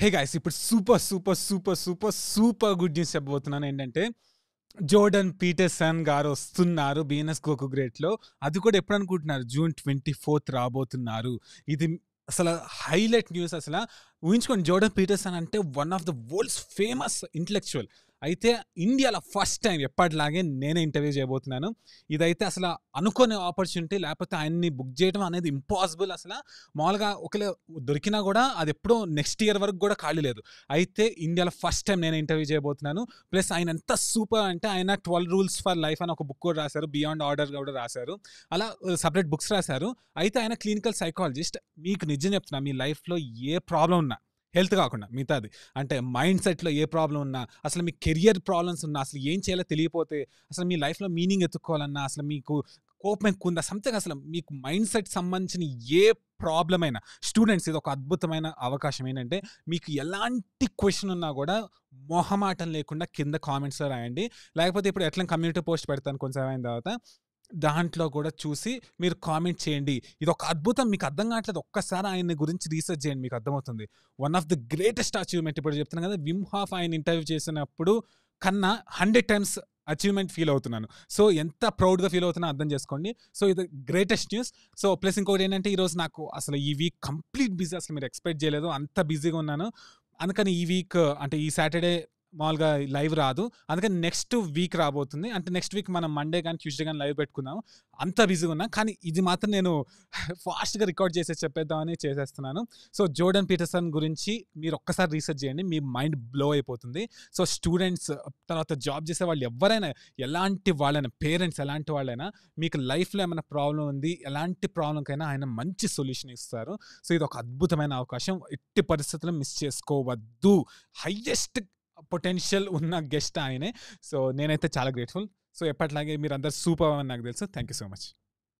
హే guys ఇప్పుడు super super super super super good news చెప్పబోతున్నాను ఏంటంటే జోర్డన్ పీటర్సన్ గారు వస్తున్నారు బీఎన్ఎస్ కోకు గ్రేట్లో అది కూడా ఎప్పుడు అనుకుంటున్నారు జూన్ ట్వంటీ ఫోర్త్ రాబోతున్నారు ఇది అసలు హైలైట్ న్యూస్ అసలు ఊహించుకోండి జోర్డన్ పీటర్సన్ అంటే one of the world's famous intellectual అయితే ఇండియాలో ఫస్ట్ టైం ఎప్పటిలాగే నేనే ఇంటర్వ్యూ చేయబోతున్నాను ఇదైతే అసలు అనుకోని ఆపర్చునిటీ లేకపోతే ఆయన్ని బుక్ చేయడం అనేది ఇంపాసిబుల్ అసలు మామూలుగా ఒకలే దొరికినా కూడా అది ఎప్పుడో నెక్స్ట్ ఇయర్ వరకు కూడా ఖాళీ లేదు అయితే ఇండియాలో ఫస్ట్ టైం నేనే ఇంటర్వ్యూ చేయబోతున్నాను ప్లస్ ఆయన ఎంత సూపర్ అంటే ఆయన ట్వెల్వ్ రూల్స్ ఫర్ లైఫ్ అని ఒక బుక్ కూడా రాశారు బియాండ్ ఆర్డర్ కూడా రాశారు అలా సపరేట్ బుక్స్ రాశారు అయితే ఆయన క్లినికల్ సైకాలజిస్ట్ మీకు నిజం చెప్తున్నా మీ లైఫ్లో ఏ ప్రాబ్లం ఉన్నా హెల్త్ కాకుండా మిగతాది అంటే మైండ్ సెట్లో ఏ ప్రాబ్లం ఉన్నా అసలు మీ కెరియర్ ప్రాబ్లమ్స్ ఉన్నా అసలు ఏం చేయాలో తెలియపోతే అసలు మీ లైఫ్లో మీనింగ్ ఎత్తుక్కోవాలన్నా అసలు మీకు కోపం ఎక్కువ ఉందా సంథింగ్ అసలు మీకు మైండ్ సెట్ సంబంధించిన ఏ ప్రాబ్లం అయినా స్టూడెంట్స్ ఇది ఒక అద్భుతమైన అవకాశం ఏంటంటే మీకు ఎలాంటి క్వశ్చన్ ఉన్నా కూడా మొహమాటం లేకుండా కింద కామెంట్స్లో రాయండి లేకపోతే ఇప్పుడు ఎట్లా కమ్యూనిటీ పోస్ట్ పెడతాను కొంచెం అయిన తర్వాత దాంట్లో కూడా చూసి మీరు కామెంట్ చేయండి ఇది ఒక అద్భుతం మీకు అర్థం కావట్లేదు ఒక్కసారి ఆయన గురించి రీసెర్చ్ చేయండి మీకు అర్థమవుతుంది one of the greatest achievement ఇప్పుడు చెప్తున్నాను కదా విమ్ హాఫ్ ఆయన ఇంటర్వ్యూ చేసినప్పుడు కన్నా హండ్రెడ్ టైమ్స్ అచీవ్మెంట్ ఫీల్ అవుతున్నాను సో ఎంత ప్రౌడ్గా ఫీల్ అవుతున్నా అర్థం చేసుకోండి సో ఇది గ్రేటెస్ట్ న్యూస్ సో ప్లస్ ఇంకోటి ఏంటంటే ఈరోజు నాకు అసలు ఈ వీక్ కంప్లీట్ బిజీ అసలు మీరు ఎక్స్పెక్ట్ చేయలేదు అంత బిజీగా ఉన్నాను అందుకని ఈ వీక్ అంటే ఈ సాటర్డే మామూలుగా లైవ్ రాదు అందుకని నెక్స్ట్ వీక్ రాబోతుంది అంటే నెక్స్ట్ వీక్ మనం మండే కానీ ట్యూస్డే కానీ లైవ్ పెట్టుకున్నాము అంత బిజీగా ఉన్నాం కానీ ఇది మాత్రం నేను ఫాస్ట్గా రికార్డ్ చేసే చెప్పేద్దామని చేసేస్తున్నాను సో జోర్డన్ పీటర్సన్ గురించి మీరు ఒక్కసారి రీసెర్చ్ చేయండి మీ మైండ్ బ్లో అయిపోతుంది సో స్టూడెంట్స్ తర్వాత జాబ్ చేసే వాళ్ళు ఎవరైనా ఎలాంటి వాళ్ళైనా పేరెంట్స్ ఎలాంటి వాళ్ళైనా మీకు లైఫ్లో ఏమైనా ప్రాబ్లం ఉంది ఎలాంటి ప్రాబ్లంకైనా ఆయన మంచి సొల్యూషన్ ఇస్తారు సో ఇది ఒక అద్భుతమైన అవకాశం ఎట్టి పరిస్థితుల్లో మిస్ చేసుకోవద్దు హయ్యెస్ట్ పొటెన్షియల్ ఉన్న గెస్ట్ ఆయనే సో నేనైతే చాలా గ్రేట్ఫుల్ సో ఎప్పట్లాగే మీరు అందరు సూపర్ అని నాకు తెలుసు థ్యాంక్ యూ సో మచ్